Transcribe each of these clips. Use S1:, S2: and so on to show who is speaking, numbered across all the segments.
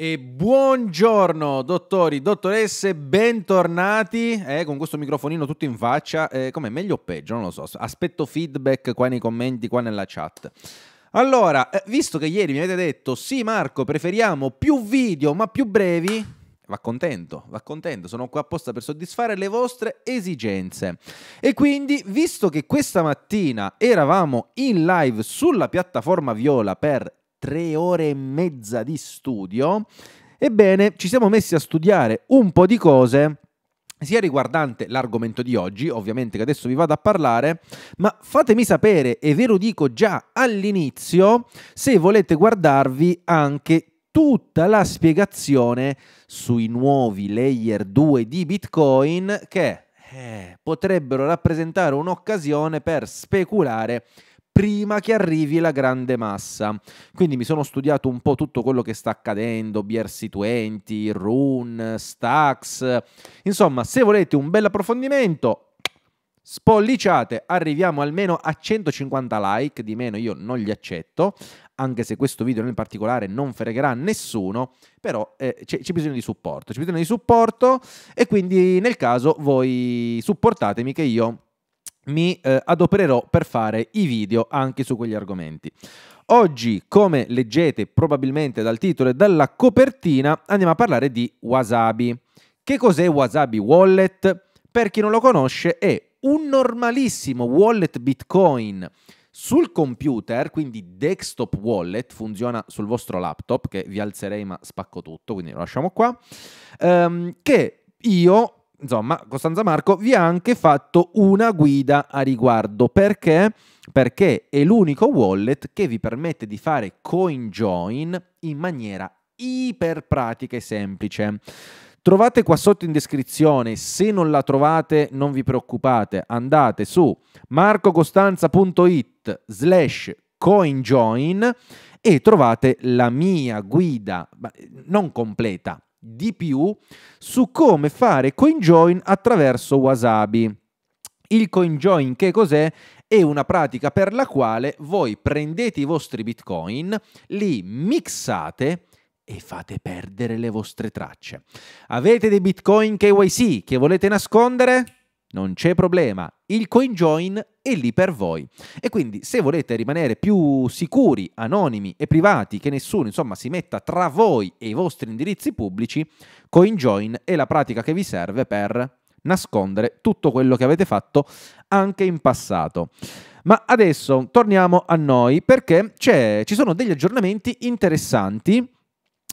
S1: E buongiorno dottori, dottoresse, bentornati eh, con questo microfonino tutto in faccia, eh, come meglio o peggio, non lo so, aspetto feedback qua nei commenti, qua nella chat. Allora, eh, visto che ieri mi avete detto sì Marco, preferiamo più video ma più brevi, va contento, va contento, sono qua apposta per soddisfare le vostre esigenze. E quindi, visto che questa mattina eravamo in live sulla piattaforma Viola per tre ore e mezza di studio, ebbene ci siamo messi a studiare un po' di cose sia riguardante l'argomento di oggi, ovviamente che adesso vi vado a parlare, ma fatemi sapere, e ve lo dico già all'inizio, se volete guardarvi anche tutta la spiegazione sui nuovi layer 2 di Bitcoin che eh, potrebbero rappresentare un'occasione per speculare prima che arrivi la grande massa. Quindi mi sono studiato un po' tutto quello che sta accadendo, BRC20, Rune, Stax. Insomma, se volete un bel approfondimento, spolliciate, arriviamo almeno a 150 like, di meno io non li accetto, anche se questo video in particolare non fregherà nessuno, però eh, c'è, bisogno di supporto, c'è bisogno di supporto e quindi nel caso voi supportatemi che io mi eh, adopererò per fare i video anche su quegli argomenti. Oggi, come leggete probabilmente dal titolo e dalla copertina, andiamo a parlare di Wasabi. Che cos'è Wasabi Wallet? Per chi non lo conosce, è un normalissimo wallet Bitcoin sul computer, quindi desktop wallet, funziona sul vostro laptop, che vi alzerei ma spacco tutto, quindi lo lasciamo qua, ehm, che io insomma, Costanza Marco vi ha anche fatto una guida a riguardo. Perché? Perché è l'unico wallet che vi permette di fare CoinJoin in maniera iper pratica e semplice. Trovate qua sotto in descrizione, se non la trovate non vi preoccupate, andate su marcocostanza.it slash coinjoin e trovate la mia guida, non completa, di più su come fare CoinJoin attraverso Wasabi. Il CoinJoin che cos'è? È una pratica per la quale voi prendete i vostri bitcoin, li mixate e fate perdere le vostre tracce. Avete dei bitcoin KYC che volete nascondere? Non c'è problema. Il CoinJoin è lì per voi. E quindi se volete rimanere più sicuri, anonimi e privati, che nessuno insomma si metta tra voi e i vostri indirizzi pubblici, CoinJoin è la pratica che vi serve per nascondere tutto quello che avete fatto anche in passato. Ma adesso torniamo a noi perché ci sono degli aggiornamenti interessanti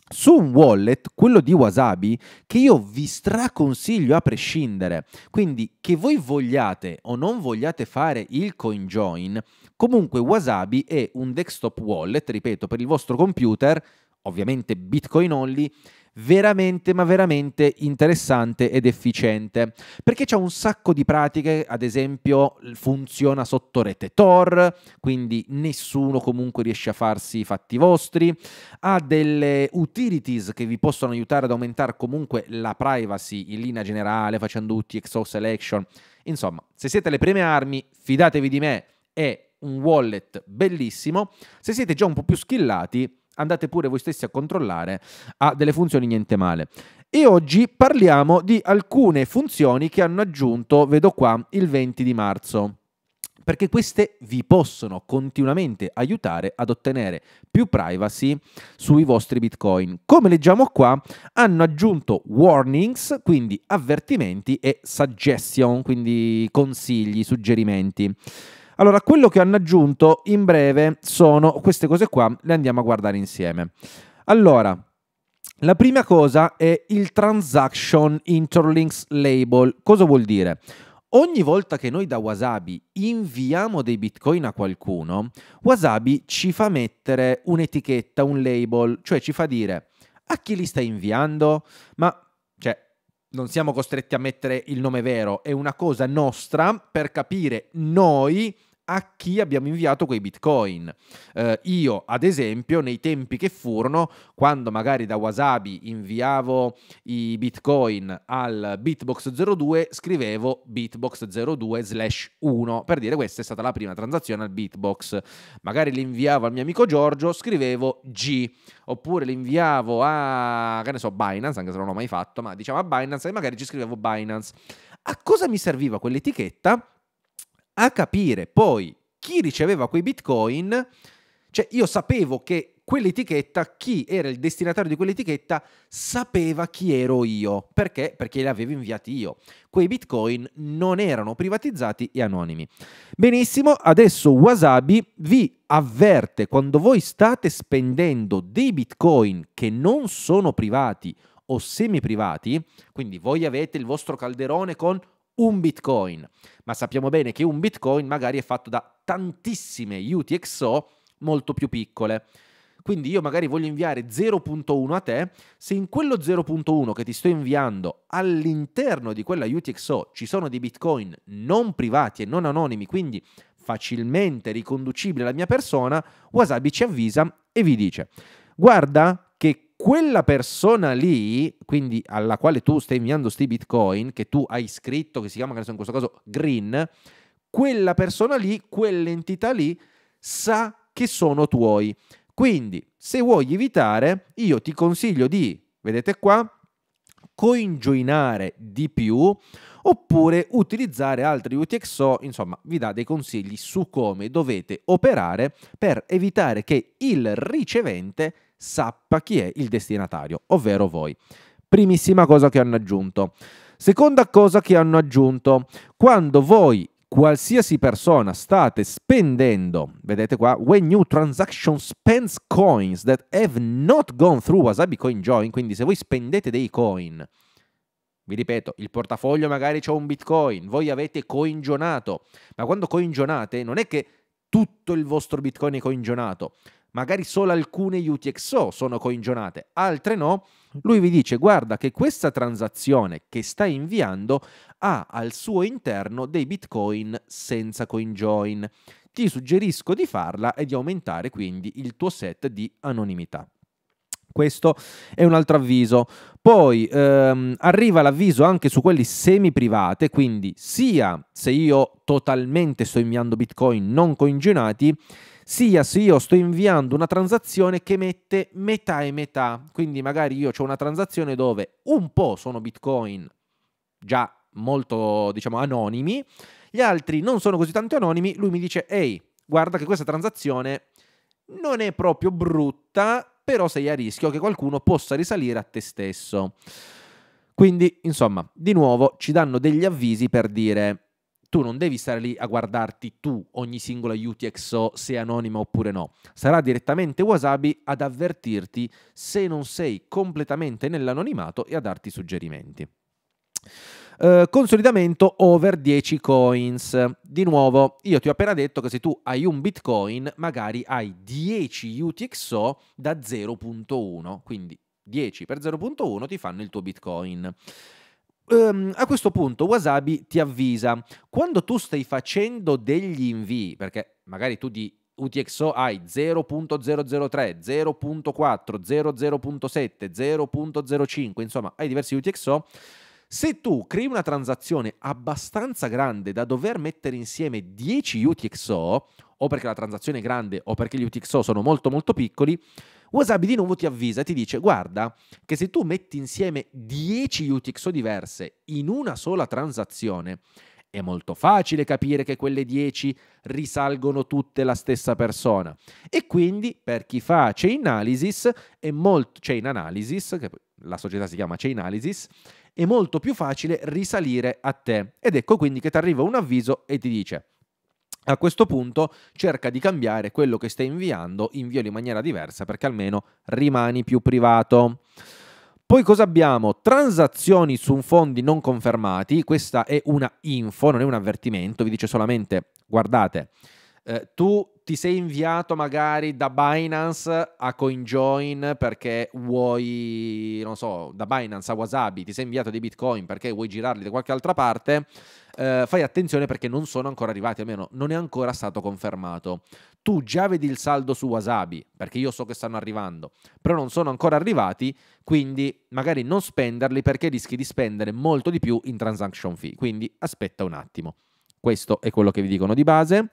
S1: su un wallet, quello di Wasabi, che io vi straconsiglio a prescindere. Quindi, che voi vogliate o non vogliate fare il CoinJoin, comunque Wasabi è un desktop wallet, ripeto, per il vostro computer, ovviamente Bitcoin only, veramente, ma veramente interessante ed efficiente. Perché c'è un sacco di pratiche, ad esempio funziona sotto rete Tor, quindi nessuno comunque riesce a farsi i fatti vostri, ha delle utilities che vi possono aiutare ad aumentare comunque la privacy in linea generale facendo UTXO selection. Insomma, se siete alle prime armi, fidatevi di me, è un wallet bellissimo. Se siete già un po' più skillati, andate pure voi stessi a controllare, ha delle funzioni niente male. E oggi parliamo di alcune funzioni che hanno aggiunto, vedo qua, il 20 di marzo perché queste vi possono continuamente aiutare ad ottenere più privacy sui vostri bitcoin. Come leggiamo qua, hanno aggiunto warnings, quindi avvertimenti e suggestion, quindi consigli, suggerimenti. Allora, quello che hanno aggiunto in breve sono queste cose qua, le andiamo a guardare insieme. Allora, la prima cosa è il transaction interlinks label. Cosa vuol dire? Ogni volta che noi da Wasabi inviamo dei bitcoin a qualcuno, Wasabi ci fa mettere un'etichetta, un label, cioè ci fa dire a chi li stai inviando, ma non siamo costretti a mettere il nome vero, è una cosa nostra per capire noi a chi abbiamo inviato quei bitcoin. Eh, io, ad esempio, nei tempi che furono, quando magari da Wasabi inviavo i bitcoin al Bitbox02, scrivevo Bitbox02 slash 1 per dire questa è stata la prima transazione al Bitbox. Magari li inviavo al mio amico Giorgio, scrivevo G, oppure li inviavo a, che ne so, Binance, anche se non l'ho mai fatto, ma diciamo a Binance e magari ci scrivevo Binance. A cosa mi serviva quell'etichetta? a capire poi chi riceveva quei bitcoin, cioè io sapevo che quell'etichetta, chi era il destinatario di quell'etichetta, sapeva chi ero io. Perché? Perché li avevo inviati io. Quei bitcoin non erano privatizzati e anonimi. Benissimo, adesso Wasabi vi avverte quando voi state spendendo dei bitcoin che non sono privati o semi privati, quindi voi avete il vostro calderone con un bitcoin, ma sappiamo bene che un bitcoin magari è fatto da tantissime UTXO molto più piccole. Quindi io magari voglio inviare 0.1 a te, se in quello 0.1 che ti sto inviando all'interno di quella UTXO ci sono dei bitcoin non privati e non anonimi, quindi facilmente riconducibili alla mia persona, Wasabi ci avvisa e vi dice guarda che quella persona lì, quindi alla quale tu stai inviando sti bitcoin, che tu hai scritto, che si chiama, in questo caso, green, quella persona lì, quell'entità lì, sa che sono tuoi. Quindi, se vuoi evitare, io ti consiglio di, vedete qua, coinjoinare di più oppure utilizzare altri UTXO, insomma vi dà dei consigli su come dovete operare per evitare che il ricevente sappia chi è il destinatario, ovvero voi. Primissima cosa che hanno aggiunto. Seconda cosa che hanno aggiunto, quando voi qualsiasi persona state spendendo, vedete qua, when new transaction spends coins that have not gone through Wasabi Coin Join, quindi se voi spendete dei coin, vi ripeto, il portafoglio magari c'è un bitcoin, voi avete coingionato, ma quando coingionate non è che tutto il vostro bitcoin è coingionato, magari solo alcune UTXO sono coinjonate, altre no, lui vi dice guarda che questa transazione che stai inviando ha al suo interno dei bitcoin senza coinjoin. Ti suggerisco di farla e di aumentare quindi il tuo set di anonimità. Questo è un altro avviso. Poi ehm, arriva l'avviso anche su quelli semi private, quindi sia se io totalmente sto inviando bitcoin non coinjonati, sia se io sto inviando una transazione che mette metà e metà. Quindi magari io ho una transazione dove un po' sono bitcoin già molto, diciamo, anonimi, gli altri non sono così tanto anonimi, lui mi dice, ehi, guarda che questa transazione non è proprio brutta, però sei a rischio che qualcuno possa risalire a te stesso. Quindi, insomma, di nuovo ci danno degli avvisi per dire tu non devi stare lì a guardarti tu ogni singola UTXO se è anonima oppure no. Sarà direttamente Wasabi ad avvertirti se non sei completamente nell'anonimato e a darti suggerimenti. Uh, consolidamento over 10 coins. Di nuovo, io ti ho appena detto che se tu hai un bitcoin, magari hai 10 UTXO da 0.1, quindi 10 per 0.1 ti fanno il tuo bitcoin. Um, a questo punto Wasabi ti avvisa, quando tu stai facendo degli invii, perché magari tu di UTXO hai 0.003, 0.4, 00.7, 0.05, insomma hai diversi UTXO, se tu crei una transazione abbastanza grande da dover mettere insieme 10 UTXO, o perché la transazione è grande o perché gli UTXO sono molto molto piccoli, Wasabi di nuovo ti avvisa e ti dice guarda che se tu metti insieme 10 UTXO diverse in una sola transazione, è molto facile capire che quelle 10 risalgono tutte la stessa persona. E quindi per chi fa chain è molto, chain analysis, che la società si chiama chain analysis, è molto più facile risalire a te. Ed ecco quindi che ti arriva un avviso e ti dice a questo punto cerca di cambiare quello che stai inviando, invialo in maniera diversa perché almeno rimani più privato. Poi cosa abbiamo? Transazioni su fondi non confermati, questa è una info, non è un avvertimento, vi dice solamente guardate, eh, tu ti sei inviato magari da Binance a CoinJoin perché vuoi, non so, da Binance a Wasabi, ti sei inviato dei bitcoin perché vuoi girarli da qualche altra parte, eh, fai attenzione perché non sono ancora arrivati, almeno non è ancora stato confermato. Tu già vedi il saldo su Wasabi, perché io so che stanno arrivando, però non sono ancora arrivati, quindi magari non spenderli perché rischi di spendere molto di più in transaction fee, quindi aspetta un attimo. Questo è quello che vi dicono di base.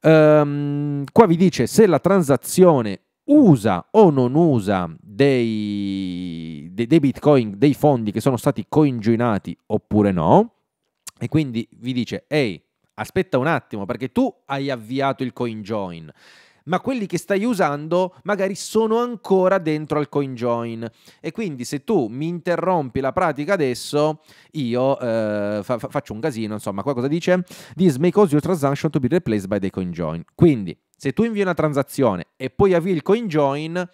S1: Um, qua vi dice se la transazione usa o non usa dei, dei, dei bitcoin, dei fondi che sono stati coingiunati oppure no. E quindi vi dice, ehi, aspetta un attimo perché tu hai avviato il coinjoin ma quelli che stai usando magari sono ancora dentro al CoinJoin. E quindi se tu mi interrompi la pratica adesso, io eh, fa- faccio un casino. Insomma, qua cosa dice? This may cause your transaction to be replaced by the CoinJoin. Quindi, se tu invii una transazione e poi avvii il CoinJoin,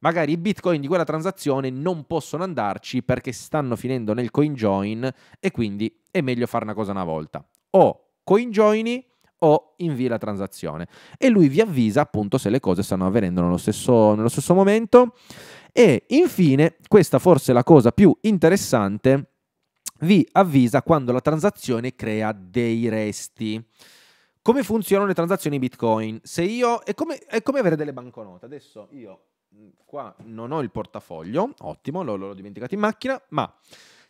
S1: magari i bitcoin di quella transazione non possono andarci perché stanno finendo nel CoinJoin e quindi è meglio fare una cosa una volta. O CoinJoini o invii la transazione e lui vi avvisa appunto se le cose stanno avvenendo nello stesso, nello stesso momento e infine questa forse è la cosa più interessante vi avvisa quando la transazione crea dei resti come funzionano le transazioni bitcoin se io è come, è come avere delle banconote adesso io mm, qua non ho il portafoglio ottimo l'ho, l'ho dimenticato in macchina ma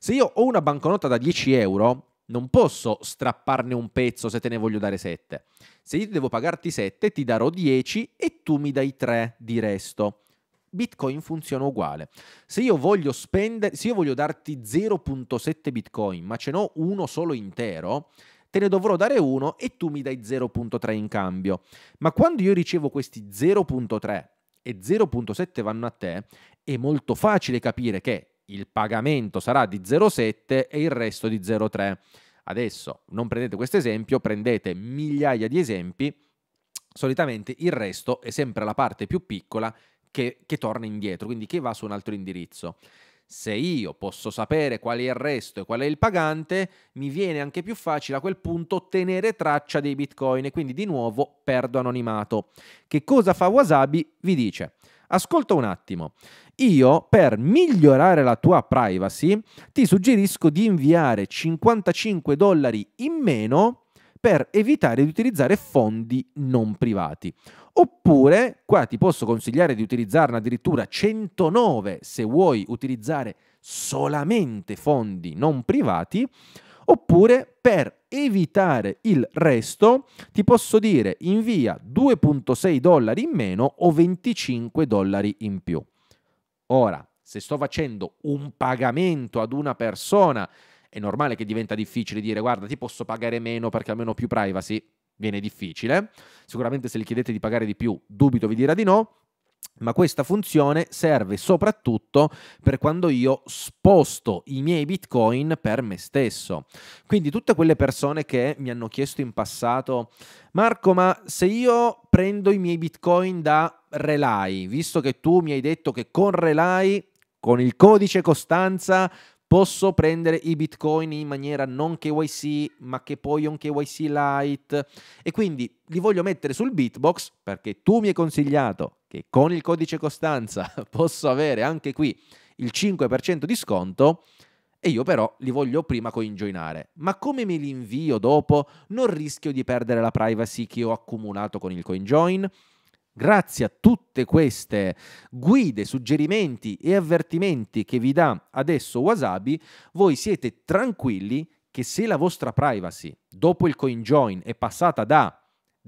S1: se io ho una banconota da 10 euro non posso strapparne un pezzo se te ne voglio dare 7. Se io devo pagarti 7, ti darò 10 e tu mi dai 3 di resto. Bitcoin funziona uguale. Se io voglio spendere, se io voglio darti 0.7 Bitcoin, ma ce n'ho uno solo intero, te ne dovrò dare uno e tu mi dai 0.3 in cambio. Ma quando io ricevo questi 0.3 e 0.7 vanno a te, è molto facile capire che il pagamento sarà di 0,7 e il resto di 0,3. Adesso non prendete questo esempio, prendete migliaia di esempi, solitamente il resto è sempre la parte più piccola che, che, torna indietro, quindi che va su un altro indirizzo. Se io posso sapere qual è il resto e qual è il pagante, mi viene anche più facile a quel punto tenere traccia dei bitcoin e quindi di nuovo perdo anonimato. Che cosa fa Wasabi? Vi dice, Ascolta un attimo. Io, per migliorare la tua privacy, ti suggerisco di inviare 55 dollari in meno per evitare di utilizzare fondi non privati. Oppure, qua ti posso consigliare di utilizzarne addirittura 109 se vuoi utilizzare solamente fondi non privati, oppure per evitare il resto, ti posso dire invia 2.6 dollari in meno o 25 dollari in più. Ora, se sto facendo un pagamento ad una persona, è normale che diventa difficile dire guarda ti posso pagare meno perché almeno ho più privacy, viene difficile. Sicuramente se gli chiedete di pagare di più, dubito vi dirà di no ma questa funzione serve soprattutto per quando io sposto i miei bitcoin per me stesso. Quindi tutte quelle persone che mi hanno chiesto in passato, Marco, ma se io prendo i miei bitcoin da Relay, visto che tu mi hai detto che con Relay, con il codice Costanza, posso prendere i bitcoin in maniera non KYC, ma che poi è un KYC light. E quindi li voglio mettere sul Bitbox perché tu mi hai consigliato che con il codice Costanza posso avere anche qui il 5% di sconto e io però li voglio prima coinjoinare. Ma come me li invio dopo? Non rischio di perdere la privacy che ho accumulato con il coinjoin? Grazie a tutte queste guide, suggerimenti e avvertimenti che vi dà adesso Wasabi, voi siete tranquilli che se la vostra privacy dopo il coinjoin è passata da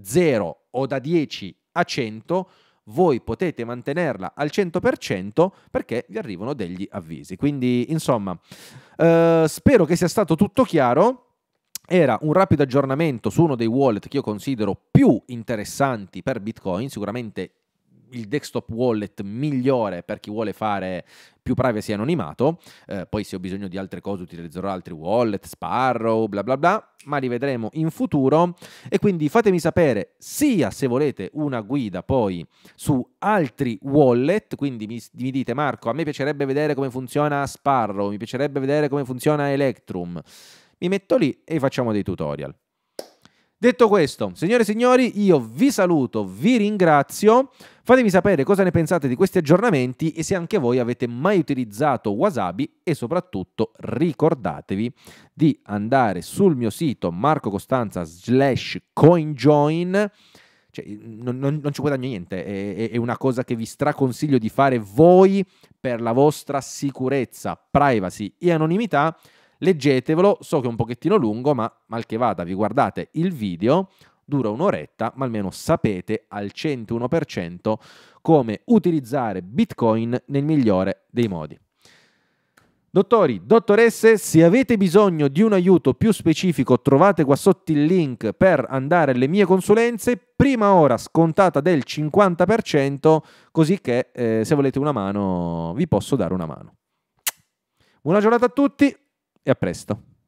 S1: 0 o da 10 a 100, voi potete mantenerla al 100% perché vi arrivano degli avvisi. Quindi, insomma, eh, spero che sia stato tutto chiaro era un rapido aggiornamento su uno dei wallet che io considero più interessanti per Bitcoin, sicuramente il desktop wallet migliore per chi vuole fare più privacy e anonimato, eh, poi se ho bisogno di altre cose utilizzerò altri wallet, Sparrow, bla bla bla, ma li vedremo in futuro e quindi fatemi sapere sia se volete una guida poi su altri wallet, quindi mi, mi dite Marco, a me piacerebbe vedere come funziona Sparrow, mi piacerebbe vedere come funziona Electrum, mi metto lì e facciamo dei tutorial. Detto questo, signore e signori, io vi saluto, vi ringrazio, fatemi sapere cosa ne pensate di questi aggiornamenti e se anche voi avete mai utilizzato Wasabi e soprattutto ricordatevi di andare sul mio sito marcocostanza slash coinjoin cioè, non, non, non, ci guadagno niente, è, è, una cosa che vi straconsiglio di fare voi per la vostra sicurezza, privacy e anonimità, Leggetevelo, so che è un pochettino lungo, ma mal che vada, vi guardate il video, dura un'oretta, ma almeno sapete al 101% come utilizzare Bitcoin nel migliore dei modi. Dottori, dottoresse, se avete bisogno di un aiuto più specifico trovate qua sotto il link per andare alle mie consulenze, prima ora scontata del 50%, così che eh, se volete una mano vi posso dare una mano. Buona giornata a tutti, e a presto.